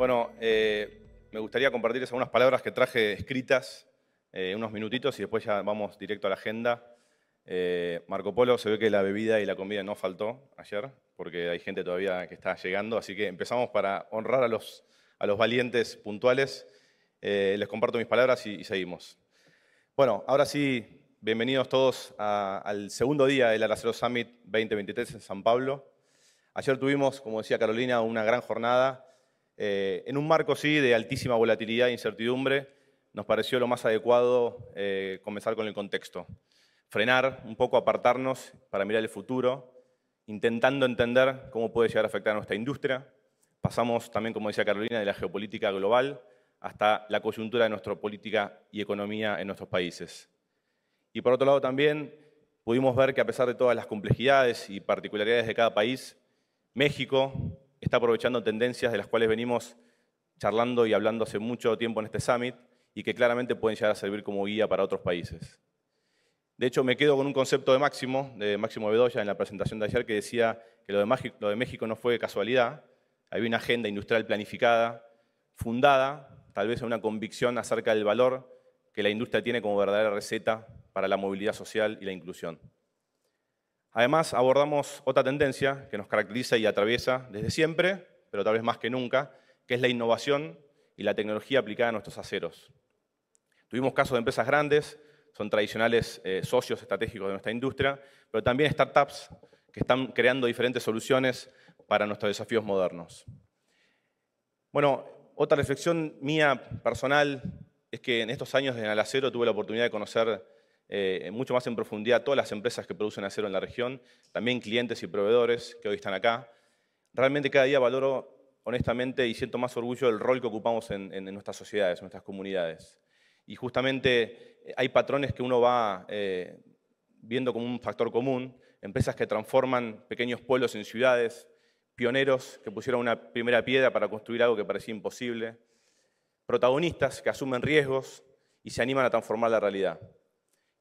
Bueno, eh, me gustaría compartirles algunas palabras que traje escritas, eh, unos minutitos y después ya vamos directo a la agenda. Eh, Marco Polo, se ve que la bebida y la comida no faltó ayer, porque hay gente todavía que está llegando, así que empezamos para honrar a los, a los valientes puntuales. les comparto mis palabras y, seguimos. Bueno, ahora sí, Bienvenidos todos al segundo día del Aracero Summit 2023 en San Pablo. Ayer tuvimos, como decía Carolina, una gran jornada eh, en un marco sí de altísima volatilidad e incertidumbre, nos pareció lo más adecuado eh, comenzar con el contexto. Frenar, un poco apartarnos para mirar el futuro, intentando entender cómo puede llegar a afectar a nuestra industria. Pasamos también, como decía Carolina, de la geopolítica global hasta la coyuntura de nuestra política y economía en nuestros países. Y por otro lado también pudimos ver que a pesar de todas las complejidades y particularidades de cada país, México está aprovechando tendencias de las cuales venimos charlando y hablando hace mucho tiempo en este summit y que claramente pueden llegar a servir como guía para otros países. De hecho, me quedo con un concepto de Máximo, de Máximo Bedoya, en la presentación de ayer, que decía que lo de, México no fue casualidad, había una agenda industrial planificada, fundada, tal vez en una convicción acerca del valor que la industria tiene como verdadera receta para la movilidad social y la inclusión. Además, abordamos otra tendencia que nos caracteriza y atraviesa desde siempre, pero tal vez más que nunca, que es la innovación y la tecnología aplicada a nuestros aceros. Tuvimos casos de empresas grandes, son tradicionales eh, socios estratégicos de nuestra industria, pero también startups que están creando diferentes soluciones para nuestros desafíos modernos. Bueno, otra reflexión mía personal es que en estos años en acero tuve la oportunidad de conocer eh, eh, mucho más en profundidad todas las empresas que producen acero en la región, también clientes y proveedores que hoy están acá. Realmente cada día valoro honestamente y siento más orgullo del rol que ocupamos en, nuestras sociedades, en nuestras comunidades. Y justamente eh, hay patrones que uno va viendo como un factor común, empresas que transforman pequeños pueblos en ciudades, pioneros que pusieron una primera piedra para construir algo que parecía imposible, protagonistas que asumen riesgos y se animan a transformar la realidad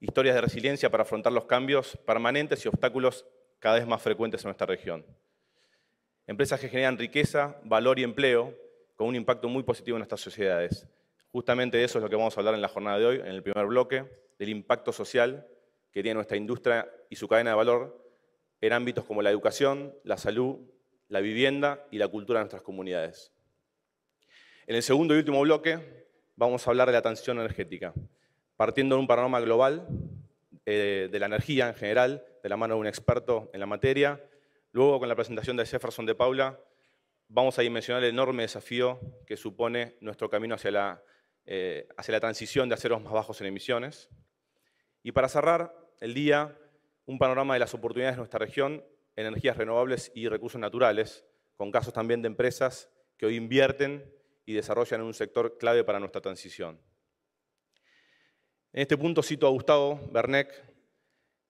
historias de resiliencia para afrontar los cambios permanentes y obstáculos cada vez más frecuentes en nuestra región. Empresas que generan riqueza, valor y empleo con un impacto muy positivo en nuestras sociedades. Justamente de eso es lo que vamos a hablar en la jornada de hoy, en el primer bloque, del impacto social que tiene nuestra industria y su cadena de valor en ámbitos como la educación, la salud, la vivienda y la cultura de nuestras comunidades. En el segundo y último bloque vamos a hablar de la transición energética, partiendo de un panorama global eh, de la energía en general, de la mano de un experto en la materia. Luego, con la presentación de Jefferson de Paula, vamos a dimensionar el enorme desafío que supone nuestro camino eh, hacia la, transición de aceros más bajos en emisiones. Y para cerrar el día, un panorama de las oportunidades de nuestra región energías renovables y recursos naturales, con casos también de empresas que hoy invierten y desarrollan en un sector clave para nuestra transición. En este punto cito a Gustavo Berneck,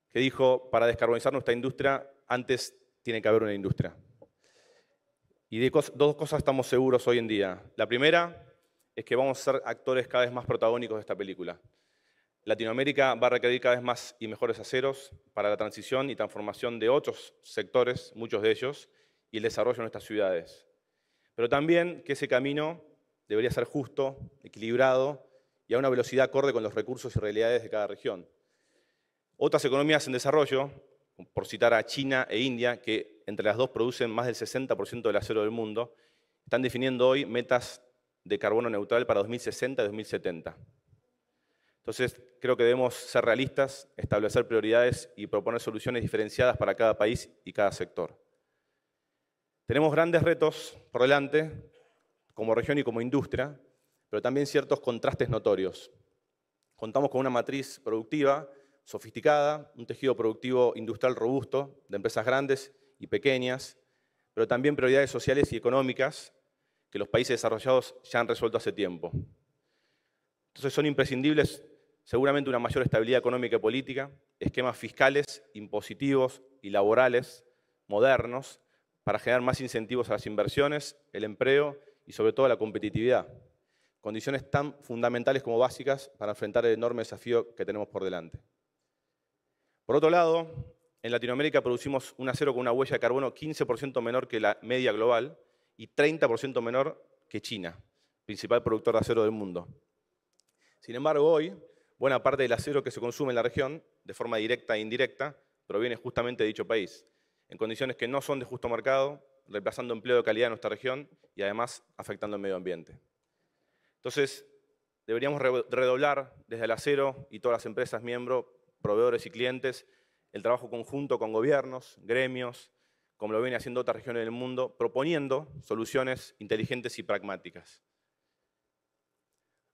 que dijo, para descarbonizar nuestra industria, antes tiene que haber una industria. Y de dos cosas estamos seguros hoy en día. La primera es que vamos a ser actores cada vez más protagónicos de esta película. Latinoamérica va a requerir cada vez más y mejores aceros para la transición y transformación de otros sectores, muchos de ellos, y el desarrollo de nuestras ciudades. Pero también que ese camino debería ser justo, equilibrado y a una velocidad acorde con los recursos y realidades de cada región. Otras economías en desarrollo, por citar a China e India, que entre las dos producen más del 60% del acero del mundo, están definiendo hoy metas de carbono neutral para 2060 y 2070. Entonces, creo que debemos ser realistas, establecer prioridades y proponer soluciones diferenciadas para cada país y cada sector. Tenemos grandes retos por delante, como región y como industria, pero también ciertos contrastes notorios. Contamos con una matriz productiva sofisticada, un tejido productivo industrial robusto de empresas grandes y pequeñas, pero también prioridades sociales y económicas que los países desarrollados ya han resuelto hace tiempo. Entonces son imprescindibles seguramente una mayor estabilidad económica y política, esquemas fiscales, impositivos y laborales modernos para generar más incentivos a las inversiones, el empleo y sobre todo la competitividad condiciones tan fundamentales como básicas para enfrentar el enorme desafío que tenemos por delante. Por otro lado, en Latinoamérica producimos un acero con una huella de carbono 15% menor que la media global y 30% menor que China, principal productor de acero del mundo. Sin embargo, hoy, buena parte del acero que se consume en la región, de forma directa e indirecta, proviene justamente de dicho país, en condiciones que no son de justo mercado, reemplazando empleo de calidad en nuestra región y además afectando el medio ambiente. Entonces, deberíamos redoblar desde el acero y todas las empresas miembros, proveedores y clientes, el trabajo conjunto con gobiernos, gremios, como lo viene haciendo otras regiones del mundo, proponiendo soluciones inteligentes y pragmáticas.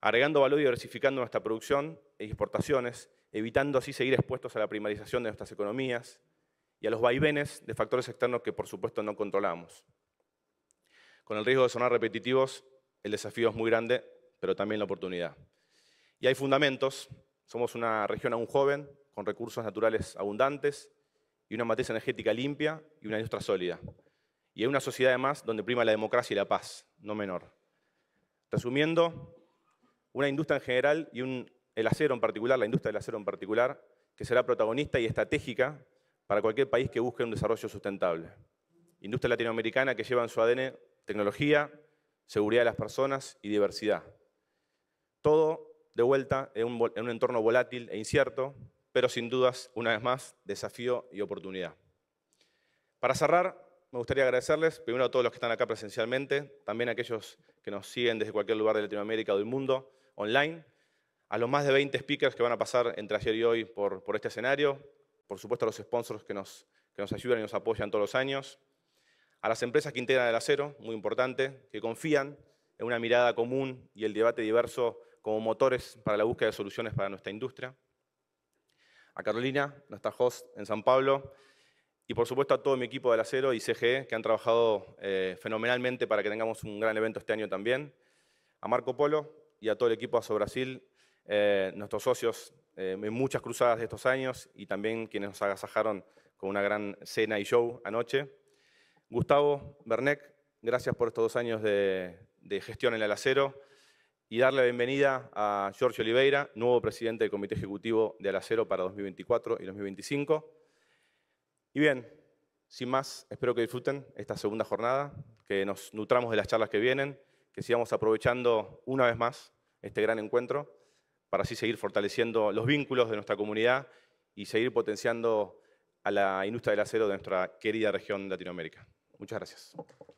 Agregando valor y diversificando nuestra producción e exportaciones, evitando así seguir expuestos a la primarización de nuestras economías y a los vaivenes de factores externos que por supuesto no controlamos. Con el riesgo de sonar repetitivos, el desafío es muy grande pero también la oportunidad. Y hay fundamentos. Somos una región aún joven, con recursos naturales abundantes y una matriz energética limpia y una industria sólida. Y hay una sociedad además donde prima la democracia y la paz, no menor. Resumiendo, una industria en general y el acero en particular, la industria del acero en particular, que será protagonista y estratégica para cualquier país que busque un desarrollo sustentable. Industria latinoamericana que lleva en su ADN tecnología, seguridad de las personas y diversidad. Todo, de vuelta, en un, entorno volátil e incierto, pero sin dudas, una vez más, desafío y oportunidad. Para cerrar, me gustaría agradecerles primero a todos los que están acá presencialmente, también a aquellos que nos siguen desde cualquier lugar de Latinoamérica o del mundo, online, a los más de 20 speakers que van a pasar entre ayer y hoy por, por este escenario, por supuesto a los sponsors que nos, que nos ayudan y nos apoyan todos los años, a las empresas que integran el acero, muy importante, que confían en una mirada común y el debate diverso como motores para la búsqueda de soluciones para nuestra industria, a Carolina, nuestra host en San Pablo, y por supuesto a todo mi equipo de Alacero y CGE, que han trabajado eh, fenomenalmente para que tengamos un gran evento este año también, a Marco Polo y a todo el equipo ASO Brasil, eh, nuestros socios eh, en muchas cruzadas de estos años y también quienes nos agasajaron con una gran cena y show anoche. Gustavo Bernec, gracias por estos dos años de, gestión en Alacero y darle la bienvenida a Jorge Oliveira, nuevo presidente del Comité Ejecutivo de Acero para 2024 y 2025. Y bien, sin más, espero que disfruten esta segunda jornada, que nos nutramos de las charlas que vienen, que sigamos aprovechando una vez más este gran encuentro para así seguir fortaleciendo los vínculos de nuestra comunidad y seguir potenciando a la industria del acero de nuestra querida región Latinoamérica. Muchas gracias.